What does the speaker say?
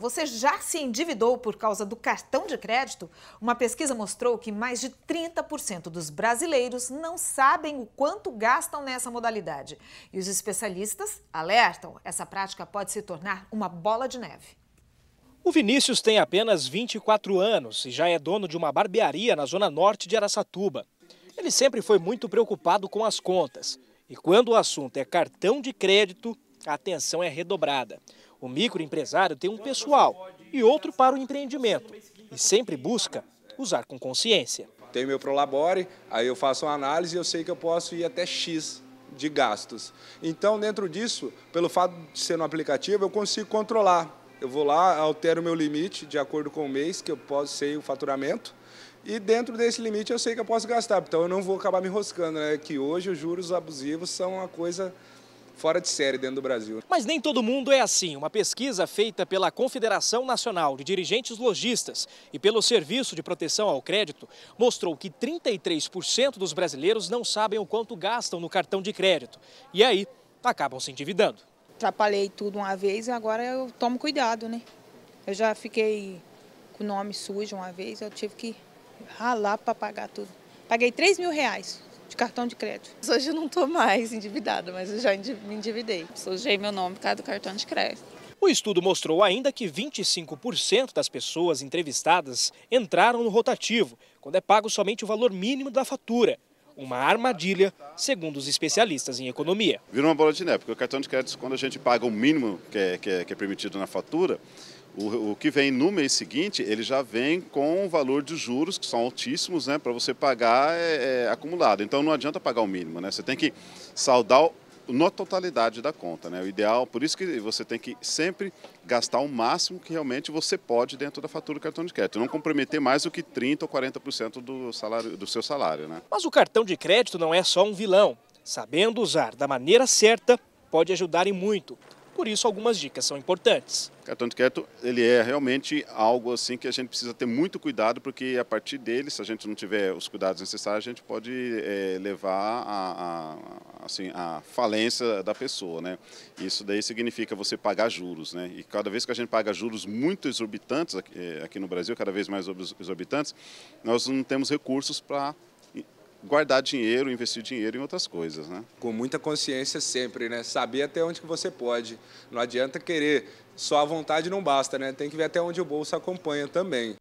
Você já se endividou por causa do cartão de crédito? Uma pesquisa mostrou que mais de 30% dos brasileiros não sabem o quanto gastam nessa modalidade. E os especialistas alertam: essa prática pode se tornar uma bola de neve. O Vinícius tem apenas 24 anos e já é dono de uma barbearia na zona norte de Araçatuba. Ele sempre foi muito preocupado com as contas. E quando o assunto é cartão de crédito, a atenção é redobrada. O microempresário tem um pessoal e outro para o empreendimento e sempre busca usar com consciência. Tem meu Prolabore, aí eu faço uma análise e eu sei que eu posso ir até X de gastos. Então, dentro disso, pelo fato de ser um aplicativo, eu consigo controlar. Eu vou lá, altero o meu limite de acordo com o mês que eu posso ser o faturamento. E dentro desse limite eu sei que eu posso gastar. Então eu não vou acabar me enroscando, né? Que hoje os juros abusivos são uma coisa fora de série dentro do Brasil. Mas nem todo mundo é assim. Uma pesquisa feita pela Confederação Nacional de Dirigentes Logistas e pelo Serviço de Proteção ao Crédito mostrou que 33% dos brasileiros não sabem o quanto gastam no cartão de crédito e aí acabam se endividando. Atrapalhei tudo uma vez e agora eu tomo cuidado, né? Eu já fiquei com o nome sujo uma vez, eu tive que ralar para pagar tudo. Paguei 3 mil reais de cartão de crédito. Hoje eu não estou mais endividada, mas eu já me endividei. Sujei meu nome por causa do cartão de crédito. O estudo mostrou ainda que 25% das pessoas entrevistadas entraram no rotativo, quando é pago somente o valor mínimo da fatura. Uma armadilha, segundo os especialistas em economia. Vira uma bola de neve, porque o cartão de crédito, quando a gente paga o mínimo que é, que é, que é permitido na fatura, o, o, que vem no mês seguinte, ele já vem com o valor de juros, que são altíssimos, né, para você pagar é, é, acumulado. Então não adianta pagar o mínimo, né? Você tem que saldar na totalidade da conta, né? O ideal, por isso que você tem que sempre gastar o máximo que realmente você pode dentro da fatura do cartão de crédito, não comprometer mais do que 30 ou 40% do salário do seu salário, né? Mas o cartão de crédito não é só um vilão. Sabendo usar da maneira certa, pode ajudar em muito. Por isso, algumas dicas são importantes. Cartão de crédito, ele é realmente algo assim que a gente precisa ter muito cuidado, porque a partir dele, se a gente não tiver os cuidados necessários, a gente pode é, levar a, a, assim, a falência da pessoa, né? Isso daí significa você pagar juros, né? E cada vez que a gente paga juros muito exorbitantes aqui, é, aqui no Brasil, cada vez mais exorbitantes, nós não temos recursos para guardar dinheiro, investir dinheiro em outras coisas, né? Com muita consciência sempre, né? Saber até onde que você pode. Não adianta querer, só a vontade não basta, né? Tem que ver até onde o bolso acompanha também.